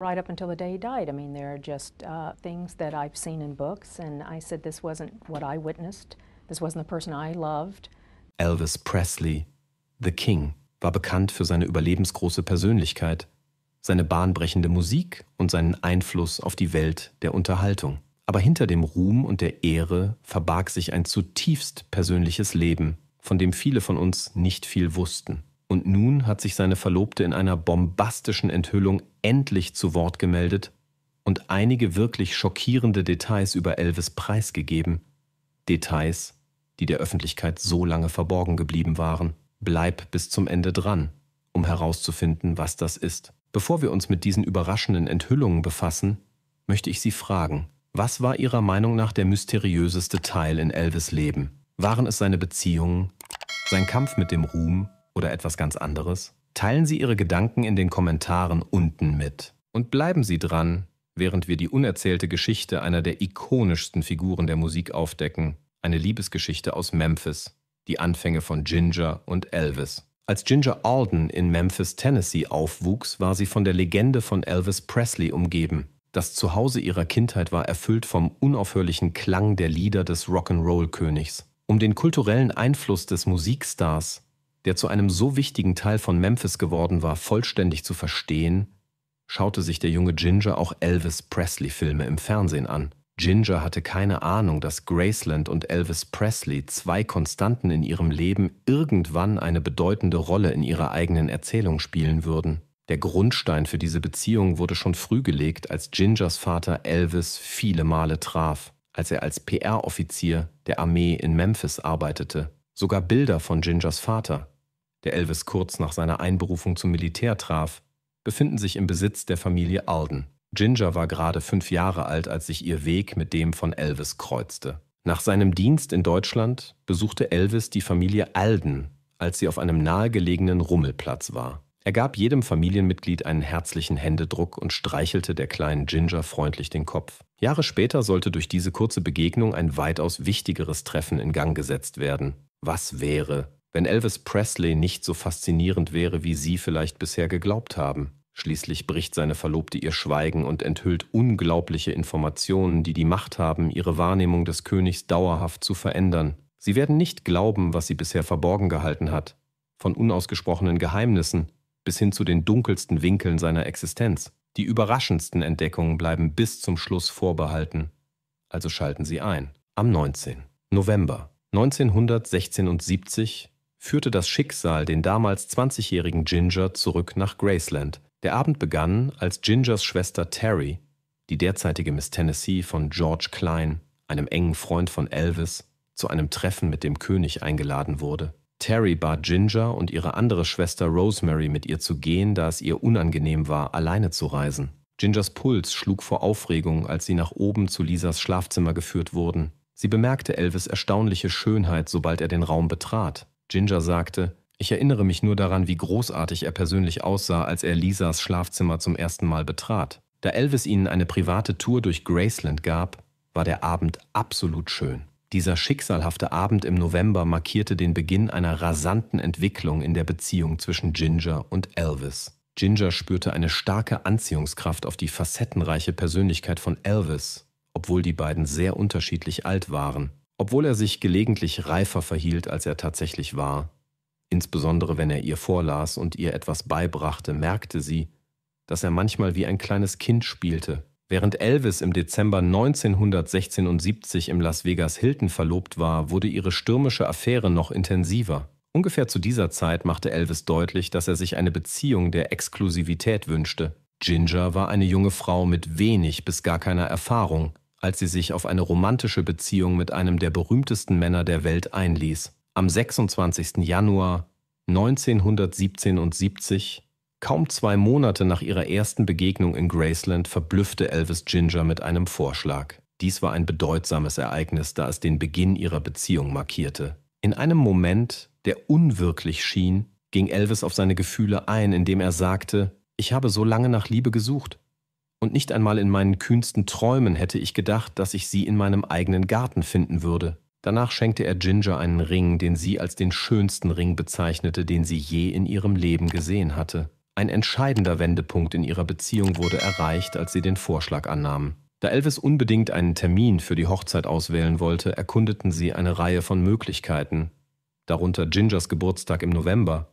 Right up until the day he died, I mean, there are just uh, things that I've seen in books, and I said this wasn't what I witnessed. This wasn't the person I loved. Elvis Presley, The King, war bekannt für seine überlebensgroße Persönlichkeit, seine bahnbrechende Musik und seinen Einfluss auf die Welt der Unterhaltung. Aber hinter dem Ruhm und der Ehre verbarg sich ein zutiefst persönliches Leben, von dem viele von uns nicht viel wussten. Und nun hat sich seine Verlobte in einer bombastischen Enthüllung endlich zu Wort gemeldet und einige wirklich schockierende Details über Elvis preisgegeben. Details, die der Öffentlichkeit so lange verborgen geblieben waren. Bleib bis zum Ende dran, um herauszufinden, was das ist. Bevor wir uns mit diesen überraschenden Enthüllungen befassen, möchte ich Sie fragen, was war Ihrer Meinung nach der mysteriöseste Teil in Elvis Leben? Waren es seine Beziehungen, sein Kampf mit dem Ruhm oder etwas ganz anderes? Teilen Sie Ihre Gedanken in den Kommentaren unten mit. Und bleiben Sie dran, während wir die unerzählte Geschichte einer der ikonischsten Figuren der Musik aufdecken, eine Liebesgeschichte aus Memphis, die Anfänge von Ginger und Elvis. Als Ginger Alden in Memphis, Tennessee aufwuchs, war sie von der Legende von Elvis Presley umgeben. Das Zuhause ihrer Kindheit war erfüllt vom unaufhörlichen Klang der Lieder des Rock'n'Roll-Königs. Um den kulturellen Einfluss des Musikstars der zu einem so wichtigen Teil von Memphis geworden war, vollständig zu verstehen, schaute sich der junge Ginger auch Elvis Presley-Filme im Fernsehen an. Ginger hatte keine Ahnung, dass Graceland und Elvis Presley, zwei Konstanten in ihrem Leben, irgendwann eine bedeutende Rolle in ihrer eigenen Erzählung spielen würden. Der Grundstein für diese Beziehung wurde schon früh gelegt, als Gingers Vater Elvis viele Male traf, als er als PR-Offizier der Armee in Memphis arbeitete sogar Bilder von Gingers Vater, der Elvis kurz nach seiner Einberufung zum Militär traf, befinden sich im Besitz der Familie Alden. Ginger war gerade fünf Jahre alt, als sich ihr Weg mit dem von Elvis kreuzte. Nach seinem Dienst in Deutschland besuchte Elvis die Familie Alden, als sie auf einem nahegelegenen Rummelplatz war. Er gab jedem Familienmitglied einen herzlichen Händedruck und streichelte der kleinen Ginger freundlich den Kopf. Jahre später sollte durch diese kurze Begegnung ein weitaus wichtigeres Treffen in Gang gesetzt werden. Was wäre, wenn Elvis Presley nicht so faszinierend wäre, wie Sie vielleicht bisher geglaubt haben? Schließlich bricht seine Verlobte ihr Schweigen und enthüllt unglaubliche Informationen, die die Macht haben, ihre Wahrnehmung des Königs dauerhaft zu verändern. Sie werden nicht glauben, was sie bisher verborgen gehalten hat, von unausgesprochenen Geheimnissen bis hin zu den dunkelsten Winkeln seiner Existenz. Die überraschendsten Entdeckungen bleiben bis zum Schluss vorbehalten. Also schalten Sie ein. Am 19. November 1976 führte das Schicksal den damals 20-jährigen Ginger zurück nach Graceland. Der Abend begann, als Gingers Schwester Terry, die derzeitige Miss Tennessee von George Klein, einem engen Freund von Elvis, zu einem Treffen mit dem König eingeladen wurde. Terry bat Ginger und ihre andere Schwester Rosemary mit ihr zu gehen, da es ihr unangenehm war, alleine zu reisen. Gingers Puls schlug vor Aufregung, als sie nach oben zu Lisas Schlafzimmer geführt wurden. Sie bemerkte Elvis erstaunliche Schönheit, sobald er den Raum betrat. Ginger sagte, ich erinnere mich nur daran, wie großartig er persönlich aussah, als er Lisas Schlafzimmer zum ersten Mal betrat. Da Elvis ihnen eine private Tour durch Graceland gab, war der Abend absolut schön. Dieser schicksalhafte Abend im November markierte den Beginn einer rasanten Entwicklung in der Beziehung zwischen Ginger und Elvis. Ginger spürte eine starke Anziehungskraft auf die facettenreiche Persönlichkeit von Elvis obwohl die beiden sehr unterschiedlich alt waren, obwohl er sich gelegentlich reifer verhielt, als er tatsächlich war. Insbesondere wenn er ihr vorlas und ihr etwas beibrachte, merkte sie, dass er manchmal wie ein kleines Kind spielte. Während Elvis im Dezember 1976 im Las Vegas Hilton verlobt war, wurde ihre stürmische Affäre noch intensiver. Ungefähr zu dieser Zeit machte Elvis deutlich, dass er sich eine Beziehung der Exklusivität wünschte. Ginger war eine junge Frau mit wenig bis gar keiner Erfahrung, als sie sich auf eine romantische Beziehung mit einem der berühmtesten Männer der Welt einließ. Am 26. Januar 1977, kaum zwei Monate nach ihrer ersten Begegnung in Graceland, verblüffte Elvis Ginger mit einem Vorschlag. Dies war ein bedeutsames Ereignis, da es den Beginn ihrer Beziehung markierte. In einem Moment, der unwirklich schien, ging Elvis auf seine Gefühle ein, indem er sagte, ich habe so lange nach Liebe gesucht. Und nicht einmal in meinen kühnsten Träumen hätte ich gedacht, dass ich sie in meinem eigenen Garten finden würde. Danach schenkte er Ginger einen Ring, den sie als den schönsten Ring bezeichnete, den sie je in ihrem Leben gesehen hatte. Ein entscheidender Wendepunkt in ihrer Beziehung wurde erreicht, als sie den Vorschlag annahmen. Da Elvis unbedingt einen Termin für die Hochzeit auswählen wollte, erkundeten sie eine Reihe von Möglichkeiten, darunter Gingers Geburtstag im November,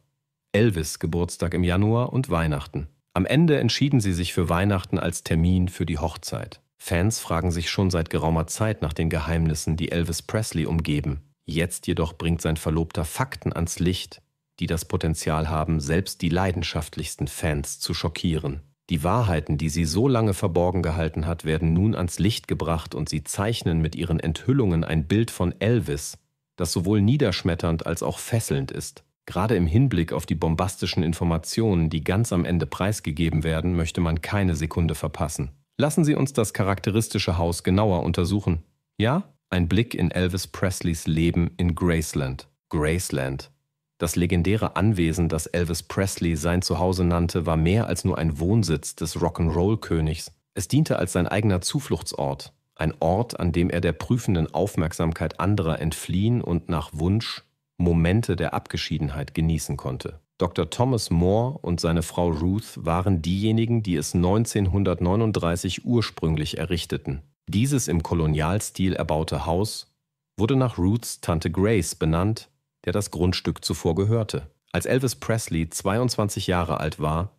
Elvis Geburtstag im Januar und Weihnachten. Am Ende entschieden sie sich für Weihnachten als Termin für die Hochzeit. Fans fragen sich schon seit geraumer Zeit nach den Geheimnissen, die Elvis Presley umgeben. Jetzt jedoch bringt sein Verlobter Fakten ans Licht, die das Potenzial haben, selbst die leidenschaftlichsten Fans zu schockieren. Die Wahrheiten, die sie so lange verborgen gehalten hat, werden nun ans Licht gebracht und sie zeichnen mit ihren Enthüllungen ein Bild von Elvis, das sowohl niederschmetternd als auch fesselnd ist. Gerade im Hinblick auf die bombastischen Informationen, die ganz am Ende preisgegeben werden, möchte man keine Sekunde verpassen. Lassen Sie uns das charakteristische Haus genauer untersuchen. Ja, ein Blick in Elvis Presleys Leben in Graceland. Graceland. Das legendäre Anwesen, das Elvis Presley sein Zuhause nannte, war mehr als nur ein Wohnsitz des Rock'n'Roll-Königs. Es diente als sein eigener Zufluchtsort, ein Ort, an dem er der prüfenden Aufmerksamkeit anderer entfliehen und nach Wunsch Momente der Abgeschiedenheit genießen konnte. Dr. Thomas Moore und seine Frau Ruth waren diejenigen, die es 1939 ursprünglich errichteten. Dieses im Kolonialstil erbaute Haus wurde nach Ruths Tante Grace benannt, der das Grundstück zuvor gehörte. Als Elvis Presley 22 Jahre alt war,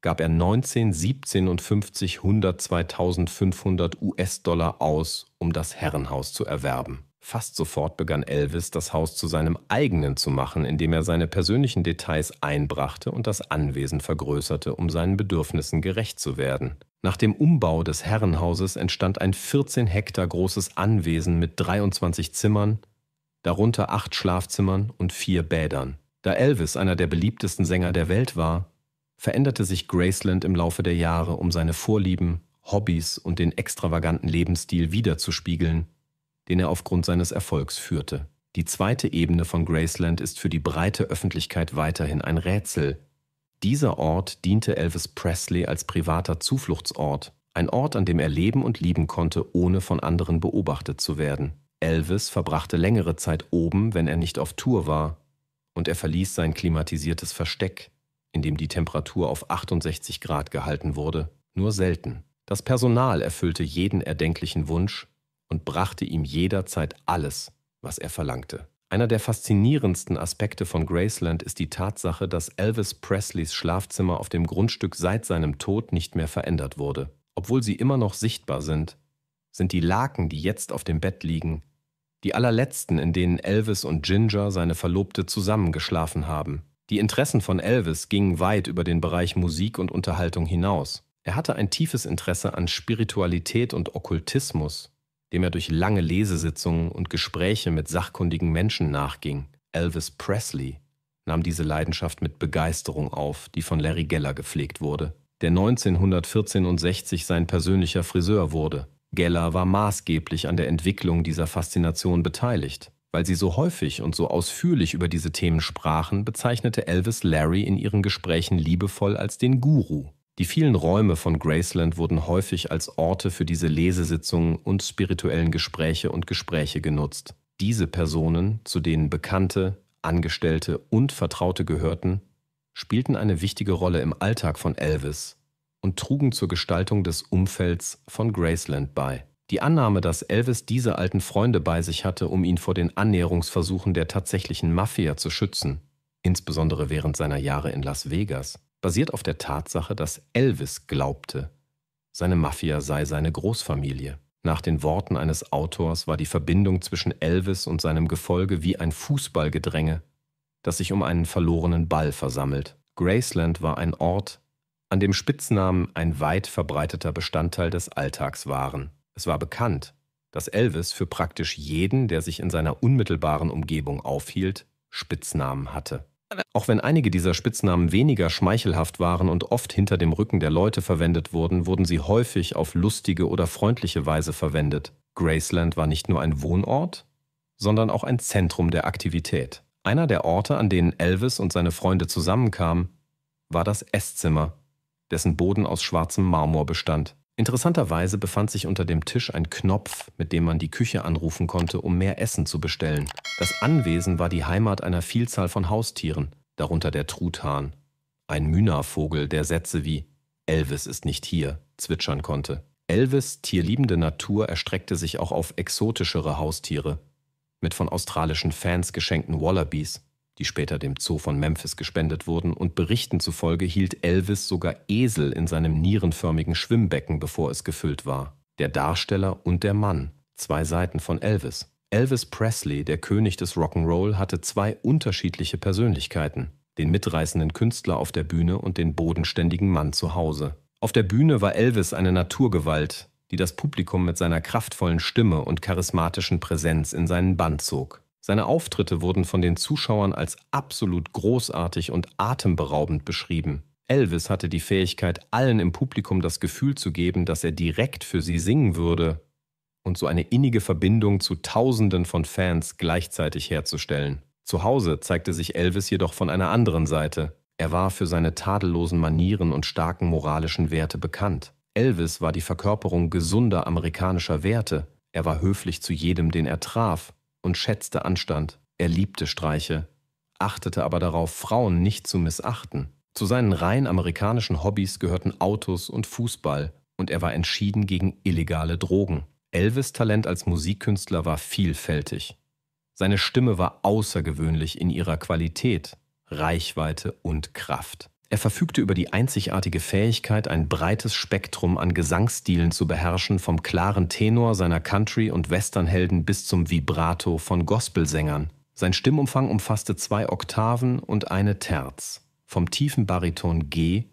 gab er 1957 102.500 US-Dollar aus, um das Herrenhaus zu erwerben. Fast sofort begann Elvis, das Haus zu seinem eigenen zu machen, indem er seine persönlichen Details einbrachte und das Anwesen vergrößerte, um seinen Bedürfnissen gerecht zu werden. Nach dem Umbau des Herrenhauses entstand ein 14 Hektar großes Anwesen mit 23 Zimmern, darunter acht Schlafzimmern und vier Bädern. Da Elvis einer der beliebtesten Sänger der Welt war, veränderte sich Graceland im Laufe der Jahre, um seine Vorlieben, Hobbys und den extravaganten Lebensstil wiederzuspiegeln den er aufgrund seines Erfolgs führte. Die zweite Ebene von Graceland ist für die breite Öffentlichkeit weiterhin ein Rätsel. Dieser Ort diente Elvis Presley als privater Zufluchtsort, ein Ort, an dem er leben und lieben konnte, ohne von anderen beobachtet zu werden. Elvis verbrachte längere Zeit oben, wenn er nicht auf Tour war, und er verließ sein klimatisiertes Versteck, in dem die Temperatur auf 68 Grad gehalten wurde, nur selten. Das Personal erfüllte jeden erdenklichen Wunsch, und brachte ihm jederzeit alles, was er verlangte. Einer der faszinierendsten Aspekte von Graceland ist die Tatsache, dass Elvis Presleys Schlafzimmer auf dem Grundstück seit seinem Tod nicht mehr verändert wurde. Obwohl sie immer noch sichtbar sind, sind die Laken, die jetzt auf dem Bett liegen, die allerletzten, in denen Elvis und Ginger, seine Verlobte, zusammengeschlafen haben. Die Interessen von Elvis gingen weit über den Bereich Musik und Unterhaltung hinaus. Er hatte ein tiefes Interesse an Spiritualität und Okkultismus, dem er durch lange Lesesitzungen und Gespräche mit sachkundigen Menschen nachging. Elvis Presley nahm diese Leidenschaft mit Begeisterung auf, die von Larry Geller gepflegt wurde, der 1914 und 60 sein persönlicher Friseur wurde. Geller war maßgeblich an der Entwicklung dieser Faszination beteiligt. Weil sie so häufig und so ausführlich über diese Themen sprachen, bezeichnete Elvis Larry in ihren Gesprächen liebevoll als den Guru. Die vielen Räume von Graceland wurden häufig als Orte für diese Lesesitzungen und spirituellen Gespräche und Gespräche genutzt. Diese Personen, zu denen Bekannte, Angestellte und Vertraute gehörten, spielten eine wichtige Rolle im Alltag von Elvis und trugen zur Gestaltung des Umfelds von Graceland bei. Die Annahme, dass Elvis diese alten Freunde bei sich hatte, um ihn vor den Annäherungsversuchen der tatsächlichen Mafia zu schützen, insbesondere während seiner Jahre in Las Vegas, basiert auf der Tatsache, dass Elvis glaubte, seine Mafia sei seine Großfamilie. Nach den Worten eines Autors war die Verbindung zwischen Elvis und seinem Gefolge wie ein Fußballgedränge, das sich um einen verlorenen Ball versammelt. Graceland war ein Ort, an dem Spitznamen ein weit verbreiteter Bestandteil des Alltags waren. Es war bekannt, dass Elvis für praktisch jeden, der sich in seiner unmittelbaren Umgebung aufhielt, Spitznamen hatte. Auch wenn einige dieser Spitznamen weniger schmeichelhaft waren und oft hinter dem Rücken der Leute verwendet wurden, wurden sie häufig auf lustige oder freundliche Weise verwendet. Graceland war nicht nur ein Wohnort, sondern auch ein Zentrum der Aktivität. Einer der Orte, an denen Elvis und seine Freunde zusammenkamen, war das Esszimmer, dessen Boden aus schwarzem Marmor bestand. Interessanterweise befand sich unter dem Tisch ein Knopf, mit dem man die Küche anrufen konnte, um mehr Essen zu bestellen. Das Anwesen war die Heimat einer Vielzahl von Haustieren, darunter der Truthahn, ein Mynavogel, der Sätze wie Elvis ist nicht hier zwitschern konnte. Elvis tierliebende Natur erstreckte sich auch auf exotischere Haustiere, mit von australischen Fans geschenkten Wallabies, die später dem Zoo von Memphis gespendet wurden, und Berichten zufolge hielt Elvis sogar Esel in seinem nierenförmigen Schwimmbecken, bevor es gefüllt war. Der Darsteller und der Mann, zwei Seiten von Elvis. Elvis Presley, der König des Rock'n'Roll, hatte zwei unterschiedliche Persönlichkeiten, den mitreißenden Künstler auf der Bühne und den bodenständigen Mann zu Hause. Auf der Bühne war Elvis eine Naturgewalt, die das Publikum mit seiner kraftvollen Stimme und charismatischen Präsenz in seinen Bann zog. Seine Auftritte wurden von den Zuschauern als absolut großartig und atemberaubend beschrieben. Elvis hatte die Fähigkeit, allen im Publikum das Gefühl zu geben, dass er direkt für sie singen würde und so eine innige Verbindung zu Tausenden von Fans gleichzeitig herzustellen. Zu Hause zeigte sich Elvis jedoch von einer anderen Seite. Er war für seine tadellosen Manieren und starken moralischen Werte bekannt. Elvis war die Verkörperung gesunder amerikanischer Werte. Er war höflich zu jedem, den er traf, und schätzte Anstand. Er liebte Streiche, achtete aber darauf, Frauen nicht zu missachten. Zu seinen rein amerikanischen Hobbys gehörten Autos und Fußball und er war entschieden gegen illegale Drogen. Elvis Talent als Musikkünstler war vielfältig. Seine Stimme war außergewöhnlich in ihrer Qualität, Reichweite und Kraft. Er verfügte über die einzigartige Fähigkeit, ein breites Spektrum an Gesangsstilen zu beherrschen, vom klaren Tenor seiner Country- und Westernhelden bis zum Vibrato von Gospelsängern. Sein Stimmumfang umfasste zwei Oktaven und eine Terz, vom tiefen Bariton G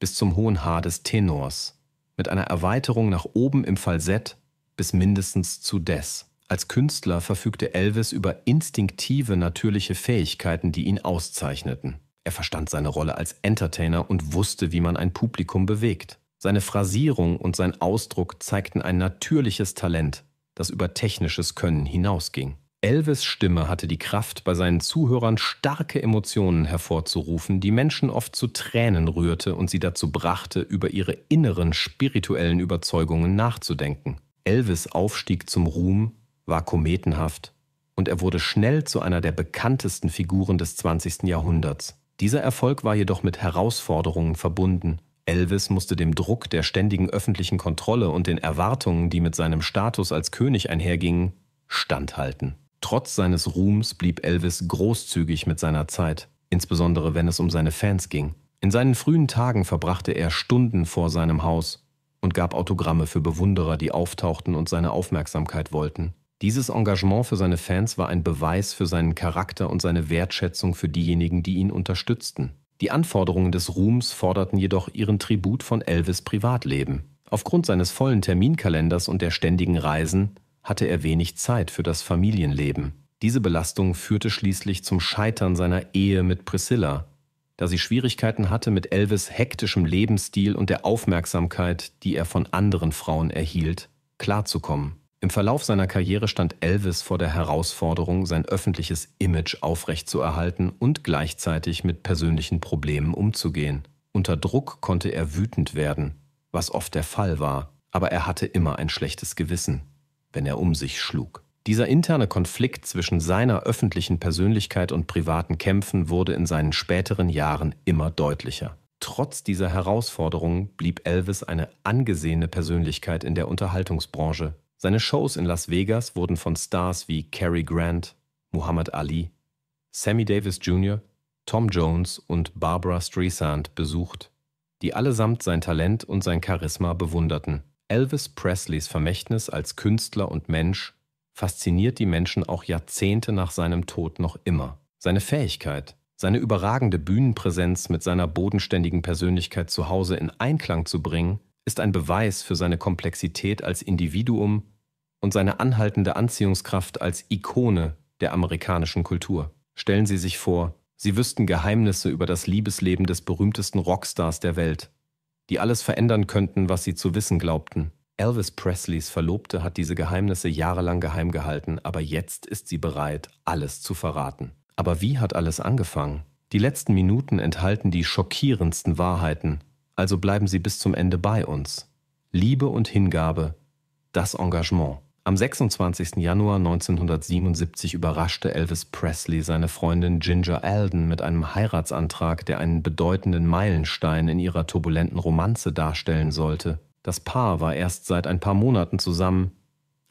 bis zum hohen H des Tenors, mit einer Erweiterung nach oben im Falsett bis mindestens zu Des. Als Künstler verfügte Elvis über instinktive natürliche Fähigkeiten, die ihn auszeichneten. Er verstand seine Rolle als Entertainer und wusste, wie man ein Publikum bewegt. Seine Phrasierung und sein Ausdruck zeigten ein natürliches Talent, das über technisches Können hinausging. Elvis Stimme hatte die Kraft, bei seinen Zuhörern starke Emotionen hervorzurufen, die Menschen oft zu Tränen rührte und sie dazu brachte, über ihre inneren spirituellen Überzeugungen nachzudenken. Elvis Aufstieg zum Ruhm war kometenhaft und er wurde schnell zu einer der bekanntesten Figuren des 20. Jahrhunderts. Dieser Erfolg war jedoch mit Herausforderungen verbunden. Elvis musste dem Druck der ständigen öffentlichen Kontrolle und den Erwartungen, die mit seinem Status als König einhergingen, standhalten. Trotz seines Ruhms blieb Elvis großzügig mit seiner Zeit, insbesondere wenn es um seine Fans ging. In seinen frühen Tagen verbrachte er Stunden vor seinem Haus und gab Autogramme für Bewunderer, die auftauchten und seine Aufmerksamkeit wollten. Dieses Engagement für seine Fans war ein Beweis für seinen Charakter und seine Wertschätzung für diejenigen, die ihn unterstützten. Die Anforderungen des Ruhms forderten jedoch ihren Tribut von Elvis Privatleben. Aufgrund seines vollen Terminkalenders und der ständigen Reisen hatte er wenig Zeit für das Familienleben. Diese Belastung führte schließlich zum Scheitern seiner Ehe mit Priscilla, da sie Schwierigkeiten hatte mit Elvis hektischem Lebensstil und der Aufmerksamkeit, die er von anderen Frauen erhielt, klarzukommen. Im Verlauf seiner Karriere stand Elvis vor der Herausforderung, sein öffentliches Image aufrechtzuerhalten und gleichzeitig mit persönlichen Problemen umzugehen. Unter Druck konnte er wütend werden, was oft der Fall war, aber er hatte immer ein schlechtes Gewissen, wenn er um sich schlug. Dieser interne Konflikt zwischen seiner öffentlichen Persönlichkeit und privaten Kämpfen wurde in seinen späteren Jahren immer deutlicher. Trotz dieser Herausforderungen blieb Elvis eine angesehene Persönlichkeit in der Unterhaltungsbranche seine Shows in Las Vegas wurden von Stars wie Cary Grant, Muhammad Ali, Sammy Davis Jr., Tom Jones und Barbara Streisand besucht, die allesamt sein Talent und sein Charisma bewunderten. Elvis Presleys Vermächtnis als Künstler und Mensch fasziniert die Menschen auch Jahrzehnte nach seinem Tod noch immer. Seine Fähigkeit, seine überragende Bühnenpräsenz mit seiner bodenständigen Persönlichkeit zu Hause in Einklang zu bringen, ist ein Beweis für seine Komplexität als Individuum und seine anhaltende Anziehungskraft als Ikone der amerikanischen Kultur. Stellen Sie sich vor, Sie wüssten Geheimnisse über das Liebesleben des berühmtesten Rockstars der Welt, die alles verändern könnten, was Sie zu wissen glaubten. Elvis Presleys Verlobte hat diese Geheimnisse jahrelang geheim gehalten, aber jetzt ist sie bereit, alles zu verraten. Aber wie hat alles angefangen? Die letzten Minuten enthalten die schockierendsten Wahrheiten, also bleiben Sie bis zum Ende bei uns. Liebe und Hingabe, das Engagement. Am 26. Januar 1977 überraschte Elvis Presley seine Freundin Ginger Alden mit einem Heiratsantrag, der einen bedeutenden Meilenstein in ihrer turbulenten Romanze darstellen sollte. Das Paar war erst seit ein paar Monaten zusammen,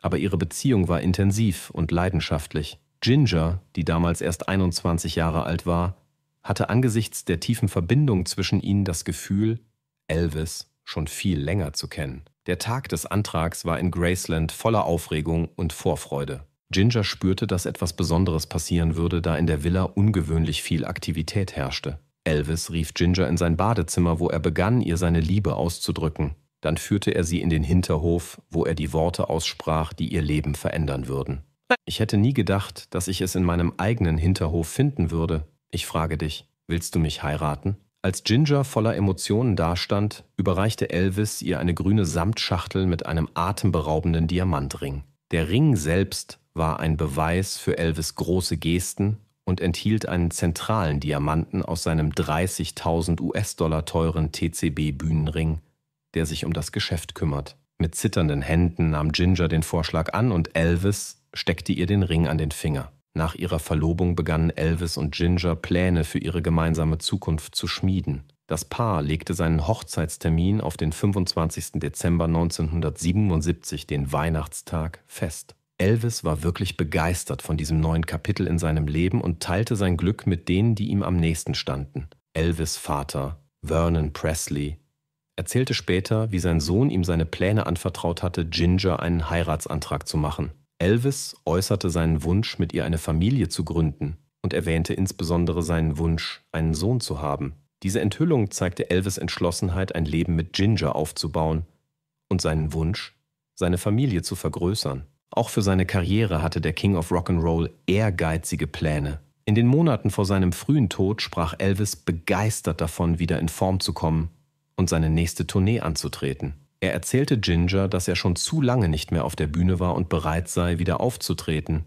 aber ihre Beziehung war intensiv und leidenschaftlich. Ginger, die damals erst 21 Jahre alt war, hatte angesichts der tiefen Verbindung zwischen ihnen das Gefühl, Elvis schon viel länger zu kennen. Der Tag des Antrags war in Graceland voller Aufregung und Vorfreude. Ginger spürte, dass etwas Besonderes passieren würde, da in der Villa ungewöhnlich viel Aktivität herrschte. Elvis rief Ginger in sein Badezimmer, wo er begann, ihr seine Liebe auszudrücken. Dann führte er sie in den Hinterhof, wo er die Worte aussprach, die ihr Leben verändern würden. Ich hätte nie gedacht, dass ich es in meinem eigenen Hinterhof finden würde. Ich frage dich, willst du mich heiraten? Als Ginger voller Emotionen dastand, überreichte Elvis ihr eine grüne Samtschachtel mit einem atemberaubenden Diamantring. Der Ring selbst war ein Beweis für Elvis große Gesten und enthielt einen zentralen Diamanten aus seinem 30.000 US-Dollar teuren TCB-Bühnenring, der sich um das Geschäft kümmert. Mit zitternden Händen nahm Ginger den Vorschlag an und Elvis steckte ihr den Ring an den Finger. Nach ihrer Verlobung begannen Elvis und Ginger Pläne für ihre gemeinsame Zukunft zu schmieden. Das Paar legte seinen Hochzeitstermin auf den 25. Dezember 1977, den Weihnachtstag, fest. Elvis war wirklich begeistert von diesem neuen Kapitel in seinem Leben und teilte sein Glück mit denen, die ihm am nächsten standen. Elvis Vater, Vernon Presley, erzählte später, wie sein Sohn ihm seine Pläne anvertraut hatte, Ginger einen Heiratsantrag zu machen. Elvis äußerte seinen Wunsch, mit ihr eine Familie zu gründen und erwähnte insbesondere seinen Wunsch, einen Sohn zu haben. Diese Enthüllung zeigte Elvis Entschlossenheit, ein Leben mit Ginger aufzubauen und seinen Wunsch, seine Familie zu vergrößern. Auch für seine Karriere hatte der King of Rock'n'Roll ehrgeizige Pläne. In den Monaten vor seinem frühen Tod sprach Elvis begeistert davon, wieder in Form zu kommen und seine nächste Tournee anzutreten. Er erzählte Ginger, dass er schon zu lange nicht mehr auf der Bühne war und bereit sei, wieder aufzutreten,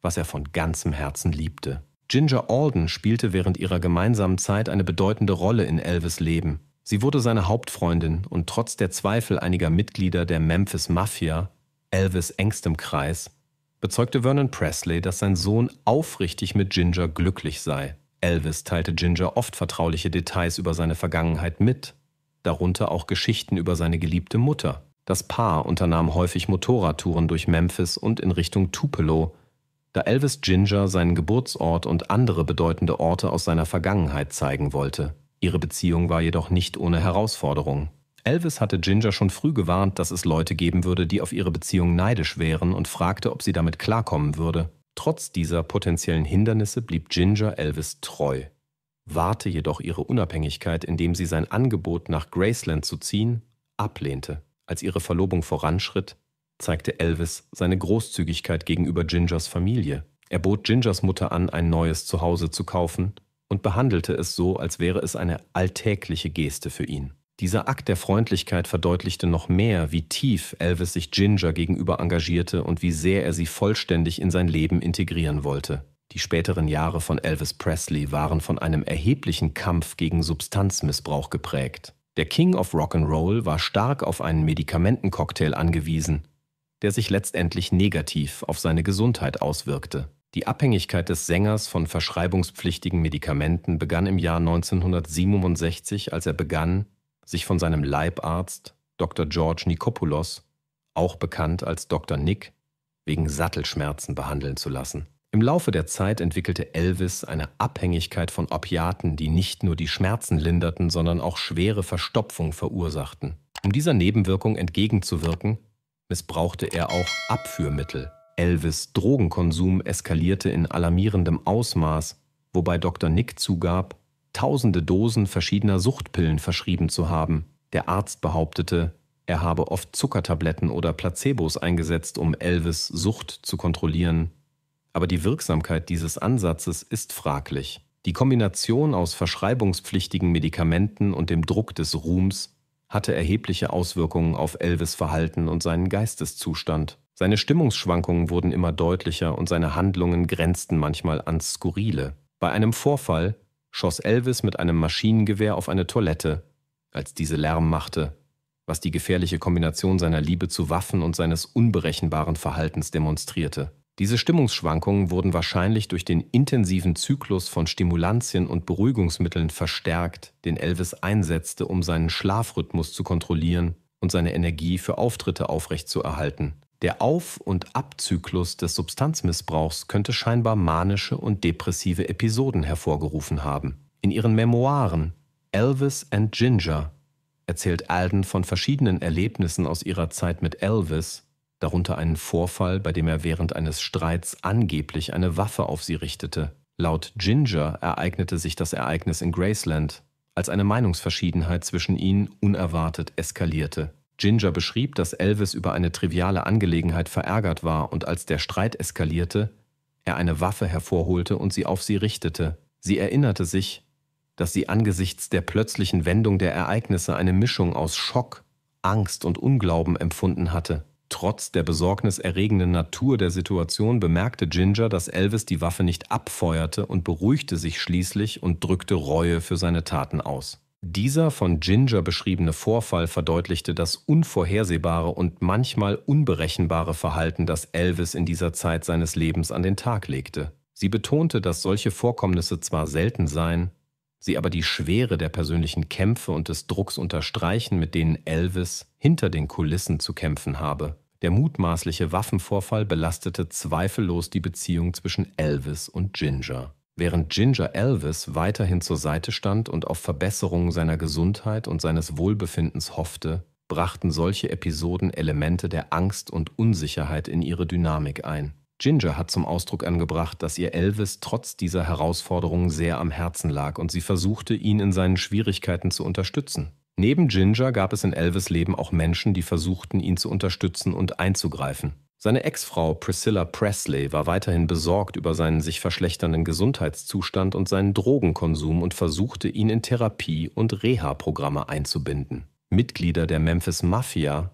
was er von ganzem Herzen liebte. Ginger Alden spielte während ihrer gemeinsamen Zeit eine bedeutende Rolle in Elvis Leben. Sie wurde seine Hauptfreundin und trotz der Zweifel einiger Mitglieder der Memphis Mafia, Elvis engstem Kreis, bezeugte Vernon Presley, dass sein Sohn aufrichtig mit Ginger glücklich sei. Elvis teilte Ginger oft vertrauliche Details über seine Vergangenheit mit, darunter auch Geschichten über seine geliebte Mutter. Das Paar unternahm häufig Motorradtouren durch Memphis und in Richtung Tupelo, da Elvis Ginger seinen Geburtsort und andere bedeutende Orte aus seiner Vergangenheit zeigen wollte. Ihre Beziehung war jedoch nicht ohne Herausforderungen. Elvis hatte Ginger schon früh gewarnt, dass es Leute geben würde, die auf ihre Beziehung neidisch wären und fragte, ob sie damit klarkommen würde. Trotz dieser potenziellen Hindernisse blieb Ginger Elvis treu wahrte jedoch ihre Unabhängigkeit, indem sie sein Angebot, nach Graceland zu ziehen, ablehnte. Als ihre Verlobung voranschritt, zeigte Elvis seine Großzügigkeit gegenüber Gingers Familie. Er bot Gingers Mutter an, ein neues Zuhause zu kaufen und behandelte es so, als wäre es eine alltägliche Geste für ihn. Dieser Akt der Freundlichkeit verdeutlichte noch mehr, wie tief Elvis sich Ginger gegenüber engagierte und wie sehr er sie vollständig in sein Leben integrieren wollte. Die späteren Jahre von Elvis Presley waren von einem erheblichen Kampf gegen Substanzmissbrauch geprägt. Der King of Rock'n'Roll war stark auf einen Medikamentencocktail angewiesen, der sich letztendlich negativ auf seine Gesundheit auswirkte. Die Abhängigkeit des Sängers von verschreibungspflichtigen Medikamenten begann im Jahr 1967, als er begann, sich von seinem Leibarzt Dr. George Nikopoulos, auch bekannt als Dr. Nick, wegen Sattelschmerzen behandeln zu lassen. Im Laufe der Zeit entwickelte Elvis eine Abhängigkeit von Opiaten, die nicht nur die Schmerzen linderten, sondern auch schwere Verstopfung verursachten. Um dieser Nebenwirkung entgegenzuwirken, missbrauchte er auch Abführmittel. Elvis Drogenkonsum eskalierte in alarmierendem Ausmaß, wobei Dr. Nick zugab, tausende Dosen verschiedener Suchtpillen verschrieben zu haben. Der Arzt behauptete, er habe oft Zuckertabletten oder Placebos eingesetzt, um Elvis Sucht zu kontrollieren. Aber die Wirksamkeit dieses Ansatzes ist fraglich. Die Kombination aus verschreibungspflichtigen Medikamenten und dem Druck des Ruhms hatte erhebliche Auswirkungen auf Elvis Verhalten und seinen Geisteszustand. Seine Stimmungsschwankungen wurden immer deutlicher und seine Handlungen grenzten manchmal ans Skurrile. Bei einem Vorfall schoss Elvis mit einem Maschinengewehr auf eine Toilette, als diese Lärm machte, was die gefährliche Kombination seiner Liebe zu Waffen und seines unberechenbaren Verhaltens demonstrierte. Diese Stimmungsschwankungen wurden wahrscheinlich durch den intensiven Zyklus von Stimulantien und Beruhigungsmitteln verstärkt, den Elvis einsetzte, um seinen Schlafrhythmus zu kontrollieren und seine Energie für Auftritte aufrechtzuerhalten. Der Auf- und Abzyklus des Substanzmissbrauchs könnte scheinbar manische und depressive Episoden hervorgerufen haben. In ihren Memoiren Elvis and Ginger erzählt Alden von verschiedenen Erlebnissen aus ihrer Zeit mit Elvis, darunter einen Vorfall, bei dem er während eines Streits angeblich eine Waffe auf sie richtete. Laut Ginger ereignete sich das Ereignis in Graceland, als eine Meinungsverschiedenheit zwischen ihnen unerwartet eskalierte. Ginger beschrieb, dass Elvis über eine triviale Angelegenheit verärgert war und als der Streit eskalierte, er eine Waffe hervorholte und sie auf sie richtete. Sie erinnerte sich, dass sie angesichts der plötzlichen Wendung der Ereignisse eine Mischung aus Schock, Angst und Unglauben empfunden hatte. Trotz der besorgniserregenden Natur der Situation bemerkte Ginger, dass Elvis die Waffe nicht abfeuerte und beruhigte sich schließlich und drückte Reue für seine Taten aus. Dieser von Ginger beschriebene Vorfall verdeutlichte das unvorhersehbare und manchmal unberechenbare Verhalten, das Elvis in dieser Zeit seines Lebens an den Tag legte. Sie betonte, dass solche Vorkommnisse zwar selten seien, sie aber die Schwere der persönlichen Kämpfe und des Drucks unterstreichen, mit denen Elvis hinter den Kulissen zu kämpfen habe. Der mutmaßliche Waffenvorfall belastete zweifellos die Beziehung zwischen Elvis und Ginger. Während Ginger Elvis weiterhin zur Seite stand und auf Verbesserungen seiner Gesundheit und seines Wohlbefindens hoffte, brachten solche Episoden Elemente der Angst und Unsicherheit in ihre Dynamik ein. Ginger hat zum Ausdruck angebracht, dass ihr Elvis trotz dieser Herausforderungen sehr am Herzen lag und sie versuchte, ihn in seinen Schwierigkeiten zu unterstützen. Neben Ginger gab es in Elvis Leben auch Menschen, die versuchten, ihn zu unterstützen und einzugreifen. Seine Ex-Frau Priscilla Presley war weiterhin besorgt über seinen sich verschlechternden Gesundheitszustand und seinen Drogenkonsum und versuchte, ihn in Therapie- und Reha-Programme einzubinden. Mitglieder der Memphis Mafia,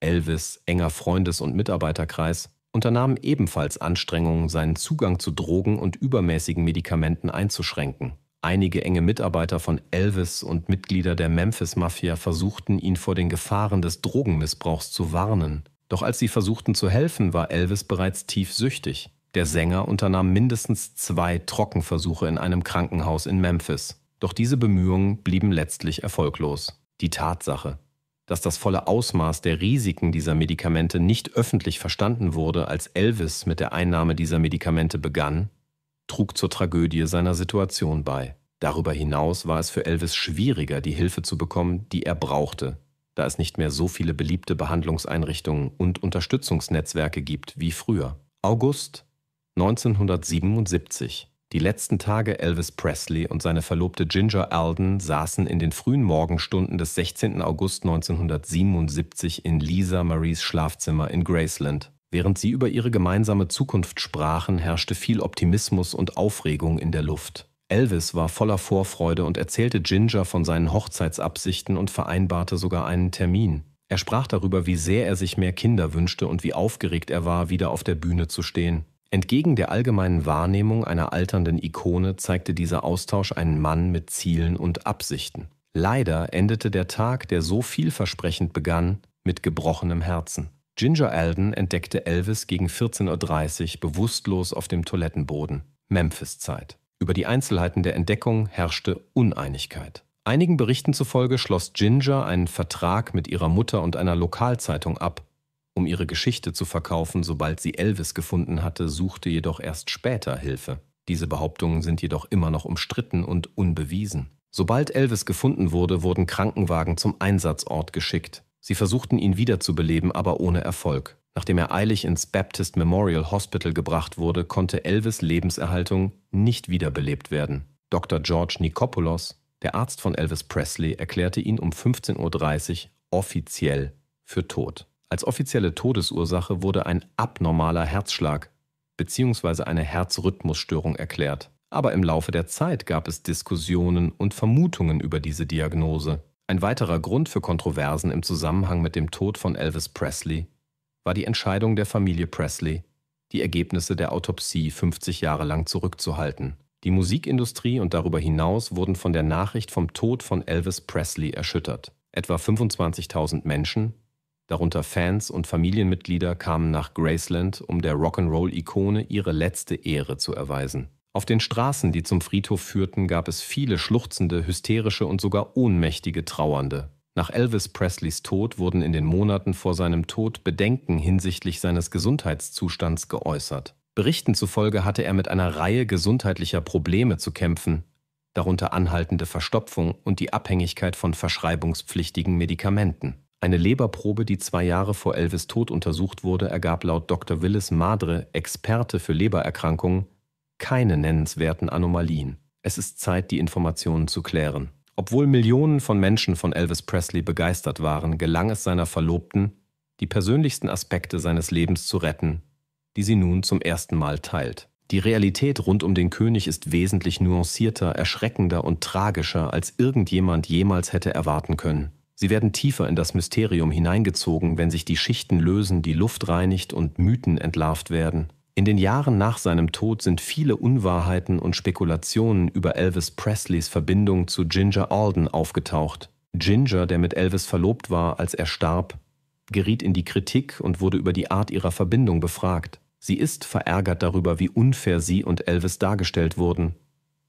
Elvis enger Freundes- und Mitarbeiterkreis, unternahmen ebenfalls Anstrengungen, seinen Zugang zu Drogen und übermäßigen Medikamenten einzuschränken. Einige enge Mitarbeiter von Elvis und Mitglieder der Memphis Mafia versuchten, ihn vor den Gefahren des Drogenmissbrauchs zu warnen. Doch als sie versuchten zu helfen, war Elvis bereits tief süchtig. Der Sänger unternahm mindestens zwei Trockenversuche in einem Krankenhaus in Memphis. Doch diese Bemühungen blieben letztlich erfolglos. Die Tatsache, dass das volle Ausmaß der Risiken dieser Medikamente nicht öffentlich verstanden wurde, als Elvis mit der Einnahme dieser Medikamente begann, trug zur Tragödie seiner Situation bei. Darüber hinaus war es für Elvis schwieriger, die Hilfe zu bekommen, die er brauchte, da es nicht mehr so viele beliebte Behandlungseinrichtungen und Unterstützungsnetzwerke gibt wie früher. August 1977. Die letzten Tage Elvis Presley und seine Verlobte Ginger Alden saßen in den frühen Morgenstunden des 16. August 1977 in Lisa Maries Schlafzimmer in Graceland. Während sie über ihre gemeinsame Zukunft sprachen, herrschte viel Optimismus und Aufregung in der Luft. Elvis war voller Vorfreude und erzählte Ginger von seinen Hochzeitsabsichten und vereinbarte sogar einen Termin. Er sprach darüber, wie sehr er sich mehr Kinder wünschte und wie aufgeregt er war, wieder auf der Bühne zu stehen. Entgegen der allgemeinen Wahrnehmung einer alternden Ikone zeigte dieser Austausch einen Mann mit Zielen und Absichten. Leider endete der Tag, der so vielversprechend begann, mit gebrochenem Herzen. Ginger Alden entdeckte Elvis gegen 14.30 Uhr bewusstlos auf dem Toilettenboden, Memphis-Zeit. Über die Einzelheiten der Entdeckung herrschte Uneinigkeit. Einigen Berichten zufolge schloss Ginger einen Vertrag mit ihrer Mutter und einer Lokalzeitung ab, um ihre Geschichte zu verkaufen, sobald sie Elvis gefunden hatte, suchte jedoch erst später Hilfe. Diese Behauptungen sind jedoch immer noch umstritten und unbewiesen. Sobald Elvis gefunden wurde, wurden Krankenwagen zum Einsatzort geschickt. Sie versuchten ihn wiederzubeleben, aber ohne Erfolg. Nachdem er eilig ins Baptist Memorial Hospital gebracht wurde, konnte Elvis Lebenserhaltung nicht wiederbelebt werden. Dr. George Nikopoulos, der Arzt von Elvis Presley, erklärte ihn um 15.30 Uhr offiziell für tot. Als offizielle Todesursache wurde ein abnormaler Herzschlag bzw. eine Herzrhythmusstörung erklärt. Aber im Laufe der Zeit gab es Diskussionen und Vermutungen über diese Diagnose. Ein weiterer Grund für Kontroversen im Zusammenhang mit dem Tod von Elvis Presley war die Entscheidung der Familie Presley, die Ergebnisse der Autopsie 50 Jahre lang zurückzuhalten. Die Musikindustrie und darüber hinaus wurden von der Nachricht vom Tod von Elvis Presley erschüttert. Etwa 25.000 Menschen, darunter Fans und Familienmitglieder, kamen nach Graceland, um der Rock'n'Roll-Ikone ihre letzte Ehre zu erweisen. Auf den Straßen, die zum Friedhof führten, gab es viele schluchzende, hysterische und sogar ohnmächtige Trauernde. Nach Elvis Presleys Tod wurden in den Monaten vor seinem Tod Bedenken hinsichtlich seines Gesundheitszustands geäußert. Berichten zufolge hatte er mit einer Reihe gesundheitlicher Probleme zu kämpfen, darunter anhaltende Verstopfung und die Abhängigkeit von verschreibungspflichtigen Medikamenten. Eine Leberprobe, die zwei Jahre vor Elvis Tod untersucht wurde, ergab laut Dr. Willis Madre, Experte für Lebererkrankungen, keine nennenswerten Anomalien. Es ist Zeit, die Informationen zu klären. Obwohl Millionen von Menschen von Elvis Presley begeistert waren, gelang es seiner Verlobten, die persönlichsten Aspekte seines Lebens zu retten, die sie nun zum ersten Mal teilt. Die Realität rund um den König ist wesentlich nuancierter, erschreckender und tragischer, als irgendjemand jemals hätte erwarten können. Sie werden tiefer in das Mysterium hineingezogen, wenn sich die Schichten lösen, die Luft reinigt und Mythen entlarvt werden. In den Jahren nach seinem Tod sind viele Unwahrheiten und Spekulationen über Elvis Presleys Verbindung zu Ginger Alden aufgetaucht. Ginger, der mit Elvis verlobt war, als er starb, geriet in die Kritik und wurde über die Art ihrer Verbindung befragt. Sie ist verärgert darüber, wie unfair sie und Elvis dargestellt wurden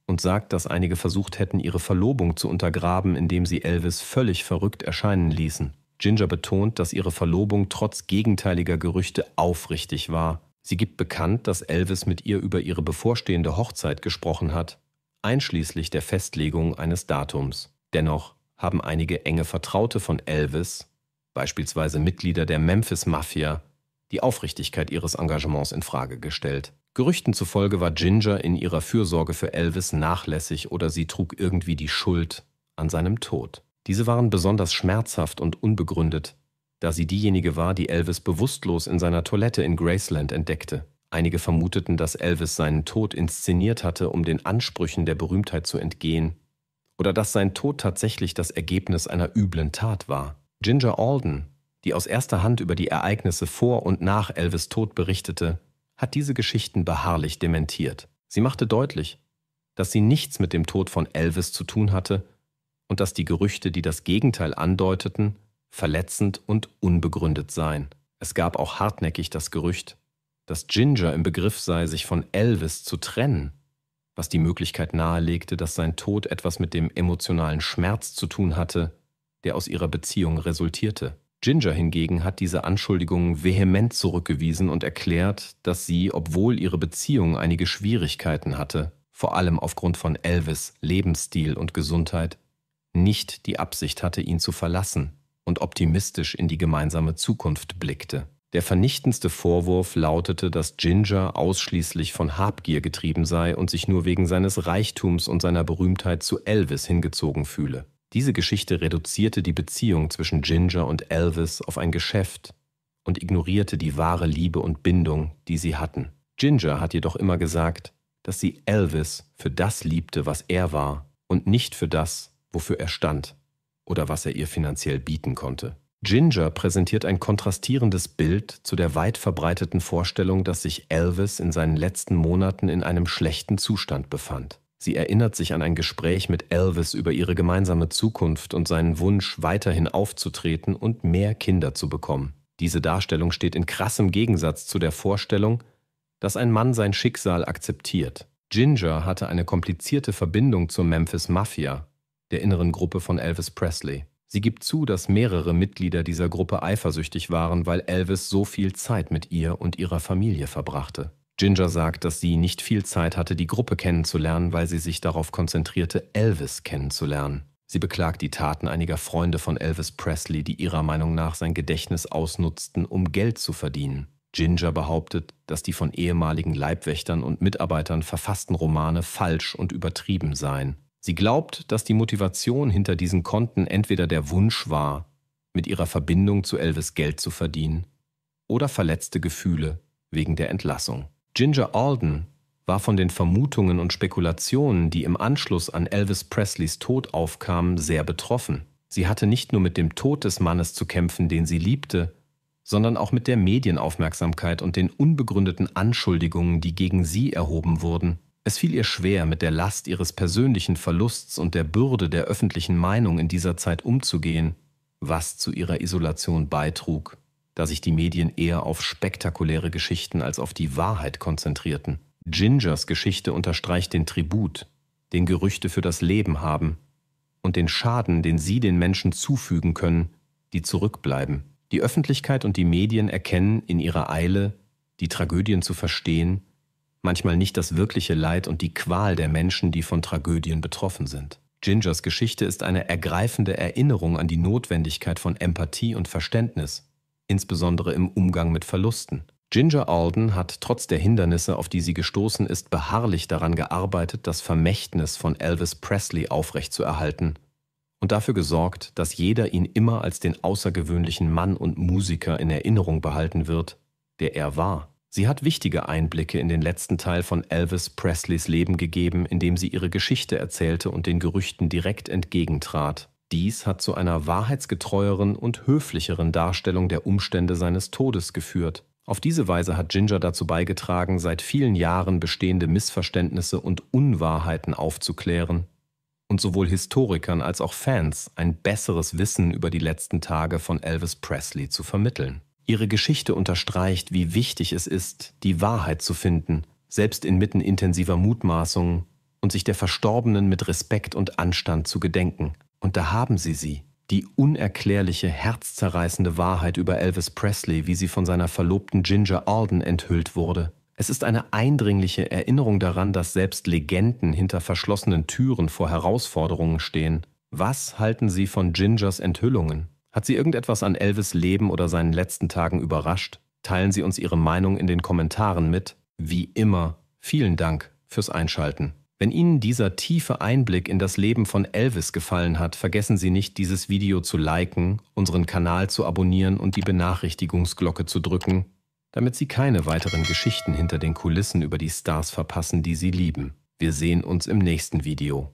und sagt, dass einige versucht hätten, ihre Verlobung zu untergraben, indem sie Elvis völlig verrückt erscheinen ließen. Ginger betont, dass ihre Verlobung trotz gegenteiliger Gerüchte aufrichtig war Sie gibt bekannt, dass Elvis mit ihr über ihre bevorstehende Hochzeit gesprochen hat, einschließlich der Festlegung eines Datums. Dennoch haben einige enge Vertraute von Elvis, beispielsweise Mitglieder der Memphis Mafia, die Aufrichtigkeit ihres Engagements in Frage gestellt. Gerüchten zufolge war Ginger in ihrer Fürsorge für Elvis nachlässig oder sie trug irgendwie die Schuld an seinem Tod. Diese waren besonders schmerzhaft und unbegründet, da sie diejenige war, die Elvis bewusstlos in seiner Toilette in Graceland entdeckte. Einige vermuteten, dass Elvis seinen Tod inszeniert hatte, um den Ansprüchen der Berühmtheit zu entgehen. Oder dass sein Tod tatsächlich das Ergebnis einer üblen Tat war. Ginger Alden, die aus erster Hand über die Ereignisse vor und nach Elvis Tod berichtete, hat diese Geschichten beharrlich dementiert. Sie machte deutlich, dass sie nichts mit dem Tod von Elvis zu tun hatte und dass die Gerüchte, die das Gegenteil andeuteten, verletzend und unbegründet sein. Es gab auch hartnäckig das Gerücht, dass Ginger im Begriff sei, sich von Elvis zu trennen, was die Möglichkeit nahelegte, dass sein Tod etwas mit dem emotionalen Schmerz zu tun hatte, der aus ihrer Beziehung resultierte. Ginger hingegen hat diese Anschuldigungen vehement zurückgewiesen und erklärt, dass sie, obwohl ihre Beziehung einige Schwierigkeiten hatte, vor allem aufgrund von Elvis Lebensstil und Gesundheit, nicht die Absicht hatte, ihn zu verlassen und optimistisch in die gemeinsame Zukunft blickte. Der vernichtendste Vorwurf lautete, dass Ginger ausschließlich von Habgier getrieben sei und sich nur wegen seines Reichtums und seiner Berühmtheit zu Elvis hingezogen fühle. Diese Geschichte reduzierte die Beziehung zwischen Ginger und Elvis auf ein Geschäft und ignorierte die wahre Liebe und Bindung, die sie hatten. Ginger hat jedoch immer gesagt, dass sie Elvis für das liebte, was er war und nicht für das, wofür er stand oder was er ihr finanziell bieten konnte. Ginger präsentiert ein kontrastierendes Bild zu der weit verbreiteten Vorstellung, dass sich Elvis in seinen letzten Monaten in einem schlechten Zustand befand. Sie erinnert sich an ein Gespräch mit Elvis über ihre gemeinsame Zukunft und seinen Wunsch, weiterhin aufzutreten und mehr Kinder zu bekommen. Diese Darstellung steht in krassem Gegensatz zu der Vorstellung, dass ein Mann sein Schicksal akzeptiert. Ginger hatte eine komplizierte Verbindung zur Memphis Mafia der inneren Gruppe von Elvis Presley. Sie gibt zu, dass mehrere Mitglieder dieser Gruppe eifersüchtig waren, weil Elvis so viel Zeit mit ihr und ihrer Familie verbrachte. Ginger sagt, dass sie nicht viel Zeit hatte, die Gruppe kennenzulernen, weil sie sich darauf konzentrierte, Elvis kennenzulernen. Sie beklagt die Taten einiger Freunde von Elvis Presley, die ihrer Meinung nach sein Gedächtnis ausnutzten, um Geld zu verdienen. Ginger behauptet, dass die von ehemaligen Leibwächtern und Mitarbeitern verfassten Romane falsch und übertrieben seien. Sie glaubt, dass die Motivation hinter diesen Konten entweder der Wunsch war, mit ihrer Verbindung zu Elvis Geld zu verdienen, oder verletzte Gefühle wegen der Entlassung. Ginger Alden war von den Vermutungen und Spekulationen, die im Anschluss an Elvis Presleys Tod aufkamen, sehr betroffen. Sie hatte nicht nur mit dem Tod des Mannes zu kämpfen, den sie liebte, sondern auch mit der Medienaufmerksamkeit und den unbegründeten Anschuldigungen, die gegen sie erhoben wurden. Es fiel ihr schwer, mit der Last ihres persönlichen Verlusts und der Bürde der öffentlichen Meinung in dieser Zeit umzugehen, was zu ihrer Isolation beitrug, da sich die Medien eher auf spektakuläre Geschichten als auf die Wahrheit konzentrierten. Gingers Geschichte unterstreicht den Tribut, den Gerüchte für das Leben haben und den Schaden, den sie den Menschen zufügen können, die zurückbleiben. Die Öffentlichkeit und die Medien erkennen in ihrer Eile, die Tragödien zu verstehen, manchmal nicht das wirkliche Leid und die Qual der Menschen, die von Tragödien betroffen sind. Gingers Geschichte ist eine ergreifende Erinnerung an die Notwendigkeit von Empathie und Verständnis, insbesondere im Umgang mit Verlusten. Ginger Alden hat trotz der Hindernisse, auf die sie gestoßen ist, beharrlich daran gearbeitet, das Vermächtnis von Elvis Presley aufrechtzuerhalten und dafür gesorgt, dass jeder ihn immer als den außergewöhnlichen Mann und Musiker in Erinnerung behalten wird, der er war. Sie hat wichtige Einblicke in den letzten Teil von Elvis Presleys Leben gegeben, indem sie ihre Geschichte erzählte und den Gerüchten direkt entgegentrat. Dies hat zu einer wahrheitsgetreueren und höflicheren Darstellung der Umstände seines Todes geführt. Auf diese Weise hat Ginger dazu beigetragen, seit vielen Jahren bestehende Missverständnisse und Unwahrheiten aufzuklären und sowohl Historikern als auch Fans ein besseres Wissen über die letzten Tage von Elvis Presley zu vermitteln. Ihre Geschichte unterstreicht, wie wichtig es ist, die Wahrheit zu finden, selbst inmitten intensiver Mutmaßungen, und sich der Verstorbenen mit Respekt und Anstand zu gedenken. Und da haben Sie sie, die unerklärliche, herzzerreißende Wahrheit über Elvis Presley, wie sie von seiner Verlobten Ginger Alden enthüllt wurde. Es ist eine eindringliche Erinnerung daran, dass selbst Legenden hinter verschlossenen Türen vor Herausforderungen stehen. Was halten Sie von Gingers Enthüllungen? Hat Sie irgendetwas an Elvis Leben oder seinen letzten Tagen überrascht? Teilen Sie uns Ihre Meinung in den Kommentaren mit. Wie immer, vielen Dank fürs Einschalten. Wenn Ihnen dieser tiefe Einblick in das Leben von Elvis gefallen hat, vergessen Sie nicht, dieses Video zu liken, unseren Kanal zu abonnieren und die Benachrichtigungsglocke zu drücken, damit Sie keine weiteren Geschichten hinter den Kulissen über die Stars verpassen, die Sie lieben. Wir sehen uns im nächsten Video.